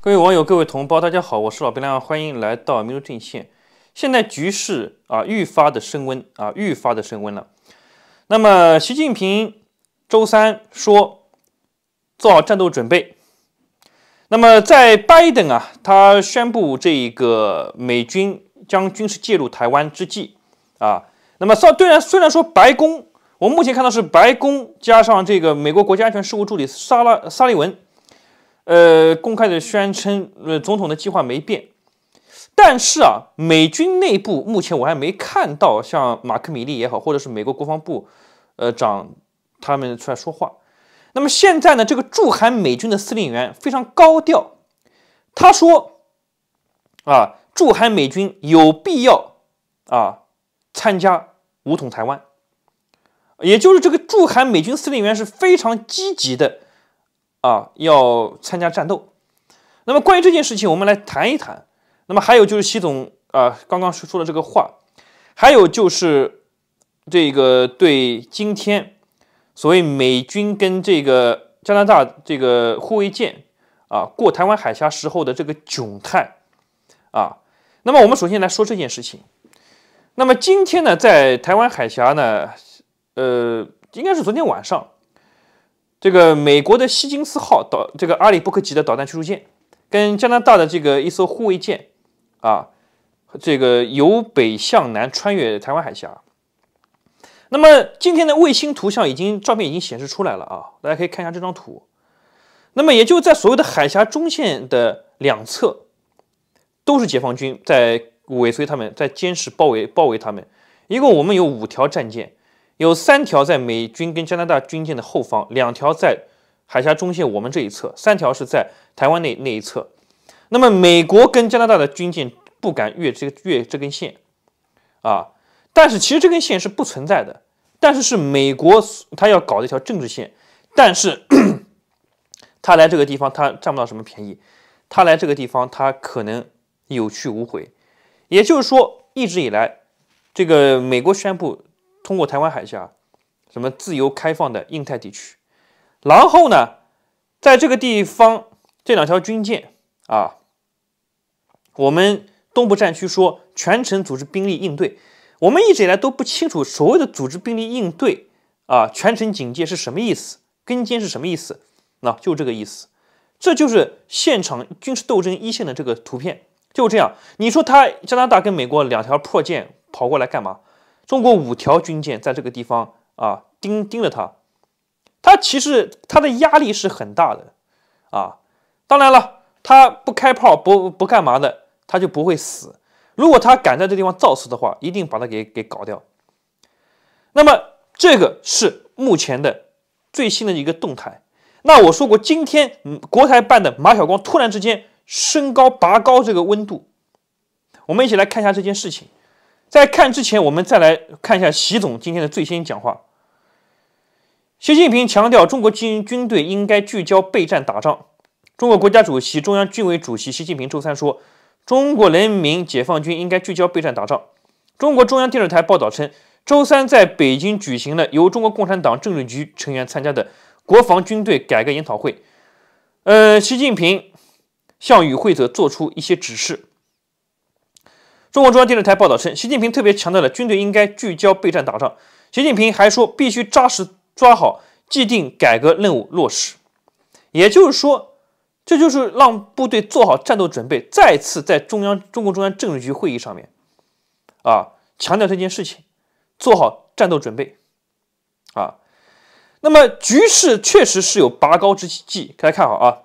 各位网友，各位同胞，大家好，我是老白亮，欢迎来到民州阵线。现在局势啊，愈发的升温啊，愈发的升温了。那么，习近平周三说，做好战斗准备。那么，在拜登啊，他宣布这个美军将军事介入台湾之际啊，那么虽然虽然说白宫，我们目前看到是白宫加上这个美国国家安全事务助理沙拉沙利文。呃，公开的宣称，呃，总统的计划没变，但是啊，美军内部目前我还没看到像马克米利也好，或者是美国国防部，呃长他们出来说话。那么现在呢，这个驻韩美军的司令员非常高调，他说，啊，驻韩美军有必要啊参加武统台湾，也就是这个驻韩美军司令员是非常积极的。啊，要参加战斗。那么关于这件事情，我们来谈一谈。那么还有就是习总啊，刚刚说说的这个话，还有就是这个对今天所谓美军跟这个加拿大这个护卫舰啊过台湾海峡时候的这个窘态啊。那么我们首先来说这件事情。那么今天呢，在台湾海峡呢，呃，应该是昨天晚上。这个美国的希金斯号导这个阿里伯克级的导弹驱逐舰，跟加拿大的这个一艘护卫舰，啊，这个由北向南穿越台湾海峡。那么今天的卫星图像已经照片已经显示出来了啊，大家可以看一下这张图。那么也就在所谓的海峡中线的两侧，都是解放军在尾随他们，在坚持包围包围他们。一共我们有五条战舰。有三条在美军跟加拿大军舰的后方，两条在海峡中线我们这一侧，三条是在台湾那那一侧。那么美国跟加拿大的军舰不敢越这个越这根线啊，但是其实这根线是不存在的，但是是美国他要搞的一条政治线，但是他 来这个地方他占不到什么便宜，他来这个地方他可能有去无回。也就是说，一直以来，这个美国宣布。通过台湾海峡，什么自由开放的印太地区，然后呢，在这个地方这两条军舰啊，我们东部战区说全程组织兵力应对。我们一直以来都不清楚所谓的组织兵力应对啊，全程警戒是什么意思，跟监是什么意思，那就这个意思。这就是现场军事斗争一线的这个图片，就这样。你说他加拿大跟美国两条破舰跑过来干嘛？中国五条军舰在这个地方啊盯盯着它，它其实它的压力是很大的啊。当然了，它不开炮不不干嘛的，它就不会死。如果它敢在这地方造次的话，一定把它给给搞掉。那么这个是目前的最新的一个动态。那我说过，今天国台办的马晓光突然之间升高拔高这个温度，我们一起来看一下这件事情。在看之前，我们再来看一下习总今天的最新讲话。习近平强调，中国军军队应该聚焦备战打仗。中国国家主席、中央军委主席习近平周三说：“中国人民解放军应该聚焦备战打仗。”中国中央电视台报道称，周三在北京举行了由中国共产党政治局成员参加的国防军队改革研讨会。呃，习近平向与会者做出一些指示。中国中央电视台报道称，习近平特别强调了军队应该聚焦备战打仗。习近平还说，必须扎实抓好既定改革任务落实。也就是说，这就是让部队做好战斗准备。再次在中央中共中央政治局会议上面，啊，强调这件事情，做好战斗准备。啊，那么局势确实是有拔高之际，大家看好啊。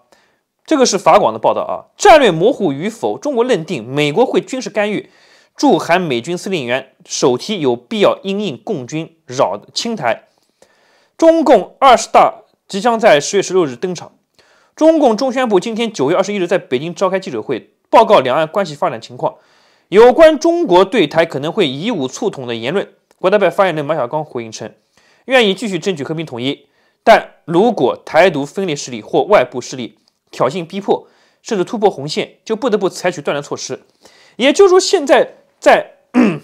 这个是法广的报道啊。战略模糊与否，中国认定美国会军事干预驻韩美军司令员首提有必要应应共军扰清台。中共二十大即将在十月十六日登场。中共中宣部今天九月二十一日在北京召开记者会，报告两岸关系发展情况。有关中国对台可能会以武促统的言论，国台办发言人马晓光回应称，愿意继续争取和平统一，但如果台独分裂势力或外部势力。挑衅逼迫，甚至突破红线，就不得不采取断然措施。也就是说，现在在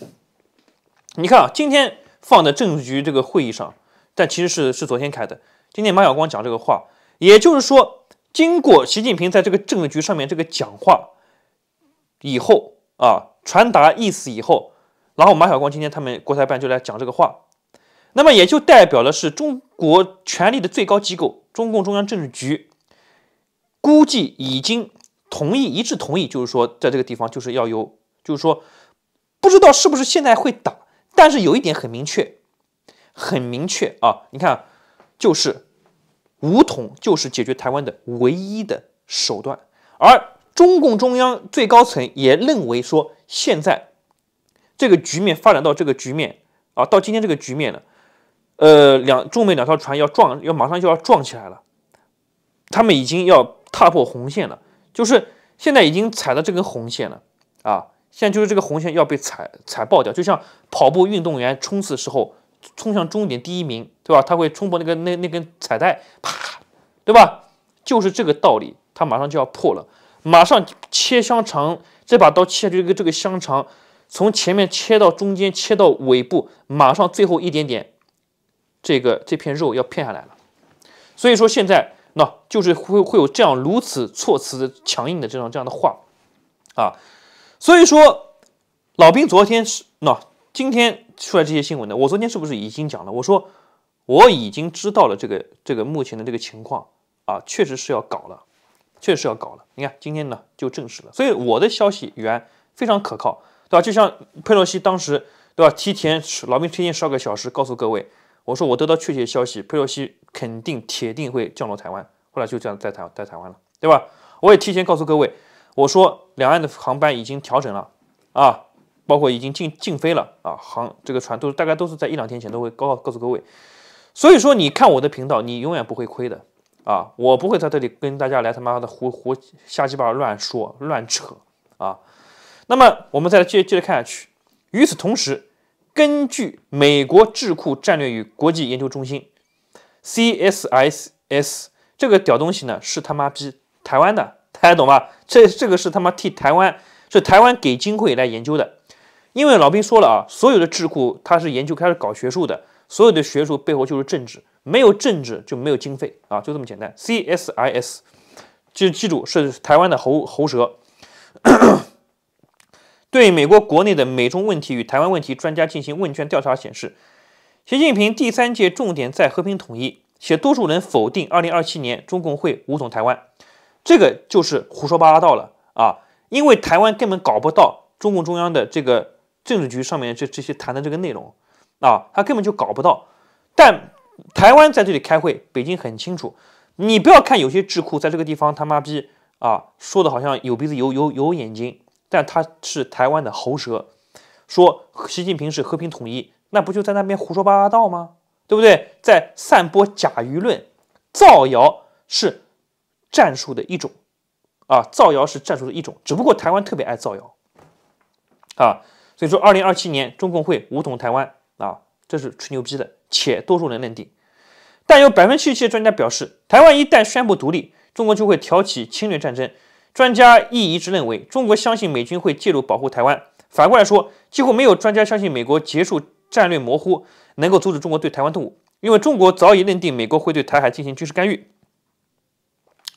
你看啊，今天放的政治局这个会议上，但其实是是昨天开的。今天马晓光讲这个话，也就是说，经过习近平在这个政治局上面这个讲话以后啊，传达意思以后，然后马晓光今天他们国台办就来讲这个话，那么也就代表的是中国权力的最高机构——中共中央政治局。估计已经同意一致同意，就是说，在这个地方就是要有，就是说，不知道是不是现在会打，但是有一点很明确，很明确啊！你看，就是武统就是解决台湾的唯一的手段，而中共中央最高层也认为说，现在这个局面发展到这个局面啊，到今天这个局面了，呃，两中美两条船要撞，要马上就要撞起来了，他们已经要。踏破红线了，就是现在已经踩到这根红线了啊！现在就是这个红线要被踩踩爆掉，就像跑步运动员冲刺时候冲向终点第一名，对吧？他会冲破那个那那根彩带，啪，对吧？就是这个道理，它马上就要破了。马上切香肠，这把刀切这个这个香肠，从前面切到中间，切到尾部，马上最后一点点，这个这片肉要片下来了。所以说现在。那就是会会有这样如此措辞的强硬的这样这样的话，啊，所以说老兵昨天是那今天出来这些新闻呢，我昨天是不是已经讲了？我说我已经知道了这个这个目前的这个情况啊，确实是要搞了，确实是要搞了。你看今天呢就证实了，所以我的消息源非常可靠，对吧？就像佩洛西当时对吧，提前老兵提前十二个小时告诉各位。我说我得到确切消息，佩洛西肯定铁定会降落台湾，后来就这样在台在台湾了，对吧？我也提前告诉各位，我说两岸的航班已经调整了啊，包括已经禁禁飞了啊，航这个船都大概都是在一两天前都会告告诉各位。所以说，你看我的频道，你永远不会亏的啊！我不会在这里跟大家来他妈的胡胡瞎鸡巴乱说乱扯啊！那么我们再接接着看下去。与此同时。根据美国智库战略与国际研究中心 （CSIS） 这个屌东西呢，是他妈逼台湾的，大家懂吧？这这个是他妈替台湾，是台湾给经费来研究的。因为老兵说了啊，所有的智库他是研究开始搞学术的，所有的学术背后就是政治，没有政治就没有经费啊，就这么简单。CSIS 就记住是台湾的喉喉舌。对美国国内的美中问题与台湾问题专家进行问卷调查显示，习近平第三届重点在和平统一，且多数人否定2027年中共会武统台湾，这个就是胡说八道了啊！因为台湾根本搞不到中共中央的这个政治局上面这这些谈的这个内容啊，他根本就搞不到。但台湾在这里开会，北京很清楚。你不要看有些智库在这个地方他妈逼啊，说的好像有鼻子有有有眼睛。但他是台湾的喉舌，说习近平是和平统一，那不就在那边胡说八道吗？对不对？在散播假舆论、造谣是战术的一种啊，造谣是战术的一种，只不过台湾特别爱造谣啊，所以说二零二七年中共会武统台湾啊，这是吹牛逼的，且多数人认定。但有百分之七七的专家表示，台湾一旦宣布独立，中国就会挑起侵略战争。专家亦一直认为，中国相信美军会介入保护台湾。反过来说，几乎没有专家相信美国结束战略模糊能够阻止中国对台湾动武，因为中国早已认定美国会对台海进行军事干预。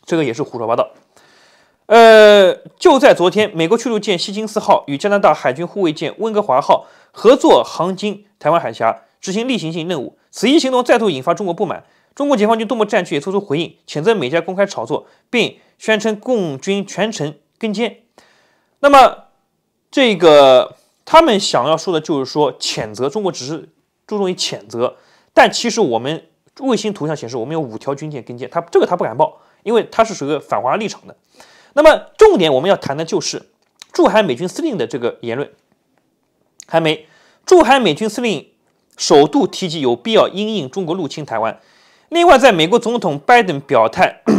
这个也是胡说八道。呃，就在昨天，美国驱逐舰“希金斯号”与加拿大海军护卫舰“温哥华号”合作航经台湾海峡，执行例行性任务。此一行动再度引发中国不满。中国解放军东部战区也作出回应，谴责美加公开炒作，并宣称共军全程跟监。那么，这个他们想要说的就是说，谴责中国只是注重于谴责，但其实我们卫星图像显示，我们有五条军舰跟监，他这个他不敢报，因为他是属于反华立场的。那么，重点我们要谈的就是驻海美军司令的这个言论。还没，驻海美军司令首度提及有必要因应中国入侵台湾。另外，在美国总统拜登表态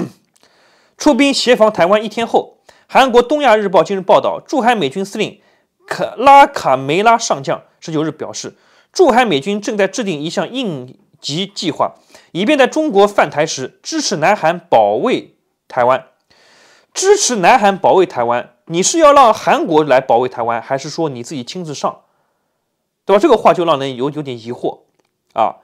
出兵协防台湾一天后，韩国《东亚日报》近日报道，驻韩美军司令卡拉卡梅拉上将十九日表示，驻韩美军正在制定一项应急计划，以便在中国犯台时支持南韩保卫台湾。支持南韩保卫台湾，你是要让韩国来保卫台湾，还是说你自己亲自上，对吧？这个话就让人有有点疑惑啊。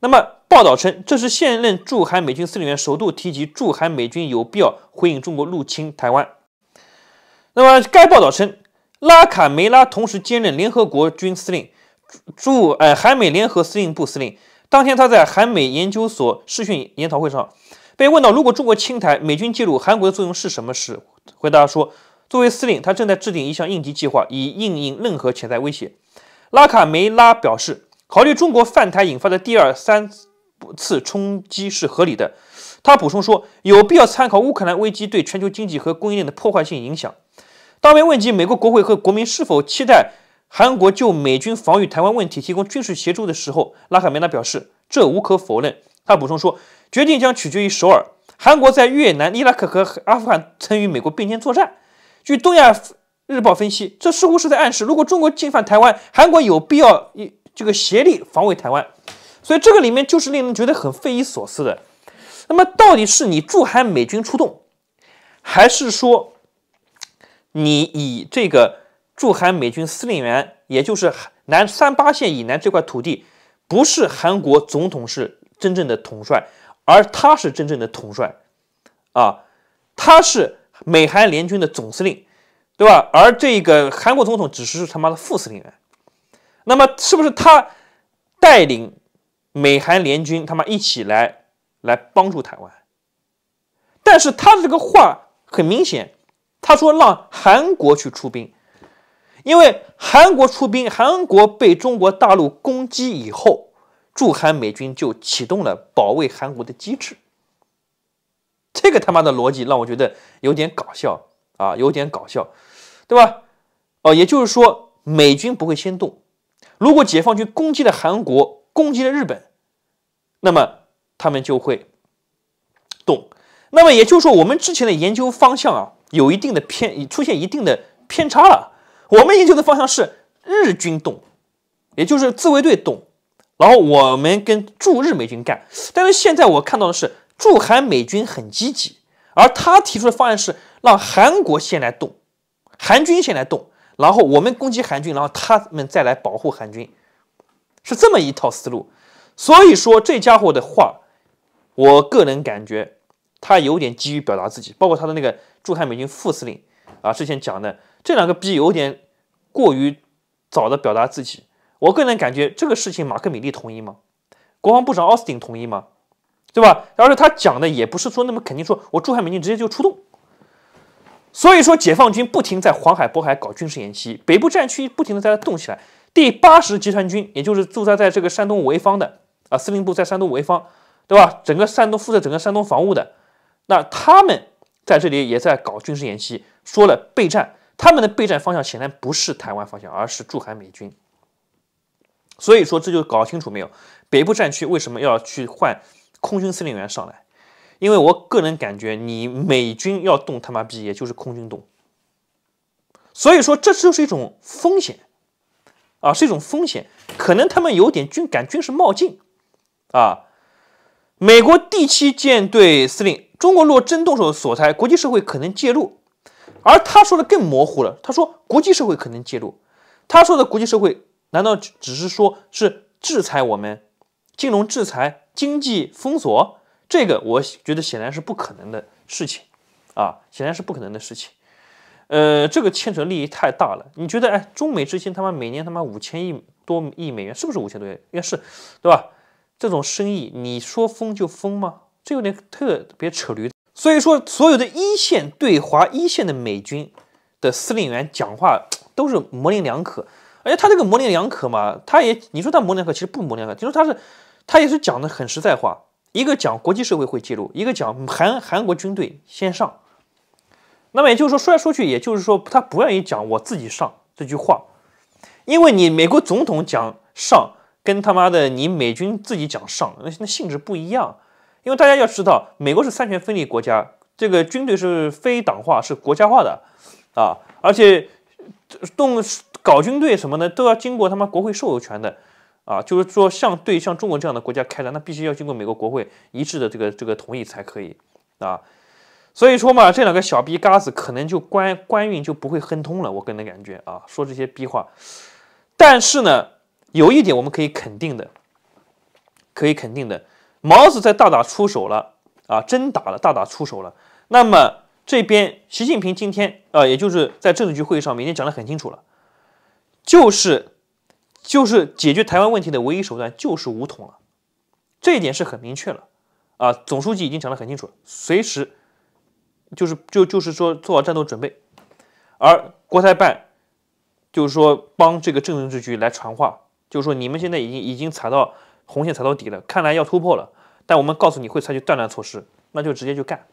那么，报道称，这是现任驻韩美军司令员首度提及驻韩美军有必要回应中国入侵台湾。那么，该报道称，拉卡梅拉同时兼任联合国军司令、驻呃韩美联合司令部司令。当天，他在韩美研究所试训研讨会上被问到：“如果中国侵台，美军介入韩国的作用是什么？”时，回答说：“作为司令，他正在制定一项应急计划，以应应任何潜在威胁。”拉卡梅拉表示，考虑中国犯台引发的第二、三。次冲击是合理的。他补充说，有必要参考乌克兰危机对全球经济和供应链的破坏性影响。当被问及美国国会和国民是否期待韩国就美军防御台湾问题提供军事协助的时候，拉卡梅拉表示，这无可否认。他补充说，决定将取决于首尔。韩国在越南、伊拉克和阿富汗曾与美国并肩作战。据《东亚日报》分析，这似乎是在暗示，如果中国侵犯台湾，韩国有必要一，这个协力防卫台湾。所以这个里面就是令人觉得很匪夷所思的。那么，到底是你驻韩美军出动，还是说你以这个驻韩美军司令员，也就是南三八线以南这块土地，不是韩国总统是真正的统帅，而他是真正的统帅啊，他是美韩联军的总司令，对吧？而这个韩国总统只是他妈的副司令员。那么，是不是他带领？美韩联军他妈一起来来帮助台湾，但是他这个话很明显，他说让韩国去出兵，因为韩国出兵，韩国被中国大陆攻击以后，驻韩美军就启动了保卫韩国的机制，这个他妈的逻辑让我觉得有点搞笑啊，有点搞笑，对吧？哦，也就是说美军不会先动，如果解放军攻击了韩国，攻击了日本。那么他们就会动。那么也就是说，我们之前的研究方向啊，有一定的偏，出现一定的偏差了。我们研究的方向是日军动，也就是自卫队动，然后我们跟驻日美军干。但是现在我看到的是，驻韩美军很积极，而他提出的方案是让韩国先来动，韩军先来动，然后我们攻击韩军，然后他们再来保护韩军，是这么一套思路。所以说这家伙的话，我个人感觉他有点急于表达自己，包括他的那个驻韩美军副司令啊，之前讲的这两个逼有点过于早的表达自己。我个人感觉这个事情，马克米利同意吗？国防部长奥斯汀同意吗？对吧？而且他讲的也不是说那么肯定，说我驻韩美军直接就出动。所以说，解放军不停在黄海、渤海搞军事演习，北部战区不停的在动起来，第八十集团军，也就是驻扎在这个山东潍坊的。啊，司令部在山东潍坊，对吧？整个山东负责整个山东防务的，那他们在这里也在搞军事演习，说了备战，他们的备战方向显然不是台湾方向，而是驻韩美军。所以说这就搞清楚没有？北部战区为什么要去换空军司令员上来？因为我个人感觉，你美军要动他妈逼，也就是空军动。所以说这就是一种风险，啊，是一种风险，可能他们有点军敢军事冒进。啊！美国第七舰队司令，中国若真动手索台，国际社会可能介入。而他说的更模糊了，他说国际社会可能介入。他说的国际社会，难道只是说是制裁我们，金融制裁、经济封锁？这个我觉得显然是不可能的事情啊，显然是不可能的事情。呃，这个牵扯利益太大了。你觉得？哎，中美之间他妈每年他妈五千亿多亿美元，是不是五千多亿？应该是，对吧？这种生意，你说封就封吗？这有点特别扯驴。所以说，所有的一线对华一线的美军的司令员讲话都是模棱两可。而且他这个模棱两可嘛，他也你说他模棱两可，其实不模棱两可。就说他是，他也是讲的很实在话。一个讲国际社会会介入，一个讲韩韩国军队先上。那么也就是说，说来说去，也就是说他不愿意讲“我自己上”这句话，因为你美国总统讲上。跟他妈的你美军自己讲上，那那性质不一样。因为大家要知道，美国是三权分立国家，这个军队是非党化、是国家化的啊。而且动搞军队什么的，都要经过他妈国会授权的啊。就是说，像对像中国这样的国家开战，那必须要经过美国国会一致的这个这个同意才可以啊。所以说嘛，这两个小逼嘎子可能就官官运就不会亨通了，我个人感觉啊，说这些逼话。但是呢。有一点我们可以肯定的，可以肯定的，毛子在大打出手了啊，真打了，大打出手了。那么这边习近平今天啊，也就是在政治局会议上，明天讲得很清楚了，就是就是解决台湾问题的唯一手段就是武统了，这一点是很明确了啊。总书记已经讲得很清楚，随时就是就就是说做好战斗准备，而国台办就是说帮这个政治局来传话。就是说，你们现在已经已经踩到红线，踩到底了，看来要突破了。但我们告诉你会采取断断措施，那就直接就干。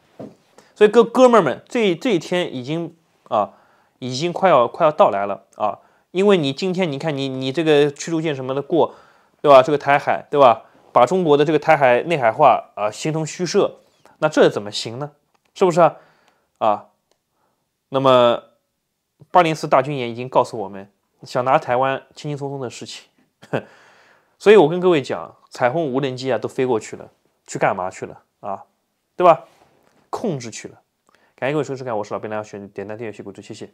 所以哥哥们们，这这一天已经啊，已经快要快要到来了啊！因为你今天你看你你这个驱逐舰什么的过，对吧？这个台海，对吧？把中国的这个台海内海化啊，形同虚设，那这怎么行呢？是不是啊？啊？那么，八零四大军演已经告诉我们，想拿台湾轻轻松松的事情。所以，我跟各位讲，彩虹无人机啊，都飞过去了，去干嘛去了啊？对吧？控制去了。感谢各位收看，我是老兵，大家选点赞、订阅、写股志，谢谢。